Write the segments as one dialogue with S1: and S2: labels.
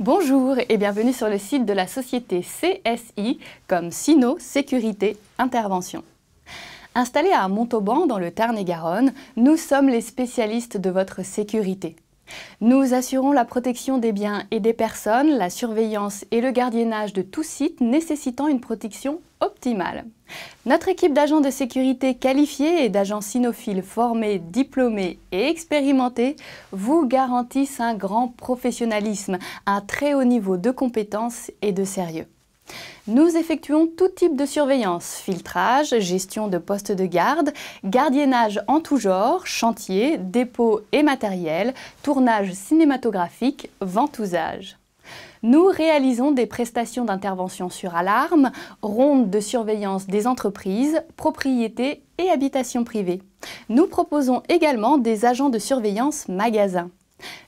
S1: Bonjour et bienvenue sur le site de la société CSI comme Sino Sécurité Intervention. Installés à Montauban dans le Tarn-et-Garonne, nous sommes les spécialistes de votre sécurité. Nous assurons la protection des biens et des personnes, la surveillance et le gardiennage de tout site nécessitant une protection optimale. Notre équipe d'agents de sécurité qualifiés et d'agents cynophiles formés, diplômés et expérimentés vous garantissent un grand professionnalisme, un très haut niveau de compétences et de sérieux. Nous effectuons tout type de surveillance, filtrage, gestion de postes de garde, gardiennage en tout genre, chantier, dépôt et matériel, tournage cinématographique, ventousage. Nous réalisons des prestations d'intervention sur alarme, rondes de surveillance des entreprises, propriétés et habitations privées. Nous proposons également des agents de surveillance magasins.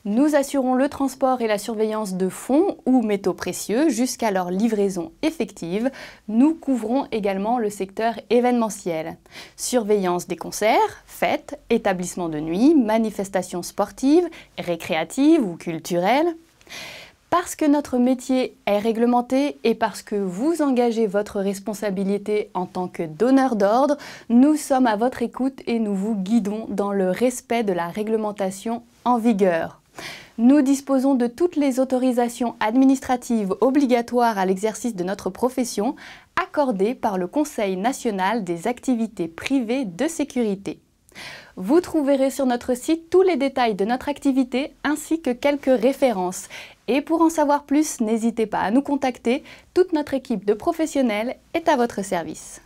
S1: Nous assurons le transport et la surveillance de fonds ou métaux précieux jusqu'à leur livraison effective. Nous couvrons également le secteur événementiel. Surveillance des concerts, fêtes, établissements de nuit, manifestations sportives, récréatives ou culturelles. Parce que notre métier est réglementé et parce que vous engagez votre responsabilité en tant que donneur d'ordre, nous sommes à votre écoute et nous vous guidons dans le respect de la réglementation en vigueur. Nous disposons de toutes les autorisations administratives obligatoires à l'exercice de notre profession accordées par le Conseil national des activités privées de sécurité. Vous trouverez sur notre site tous les détails de notre activité ainsi que quelques références. Et pour en savoir plus, n'hésitez pas à nous contacter. Toute notre équipe de professionnels est à votre service.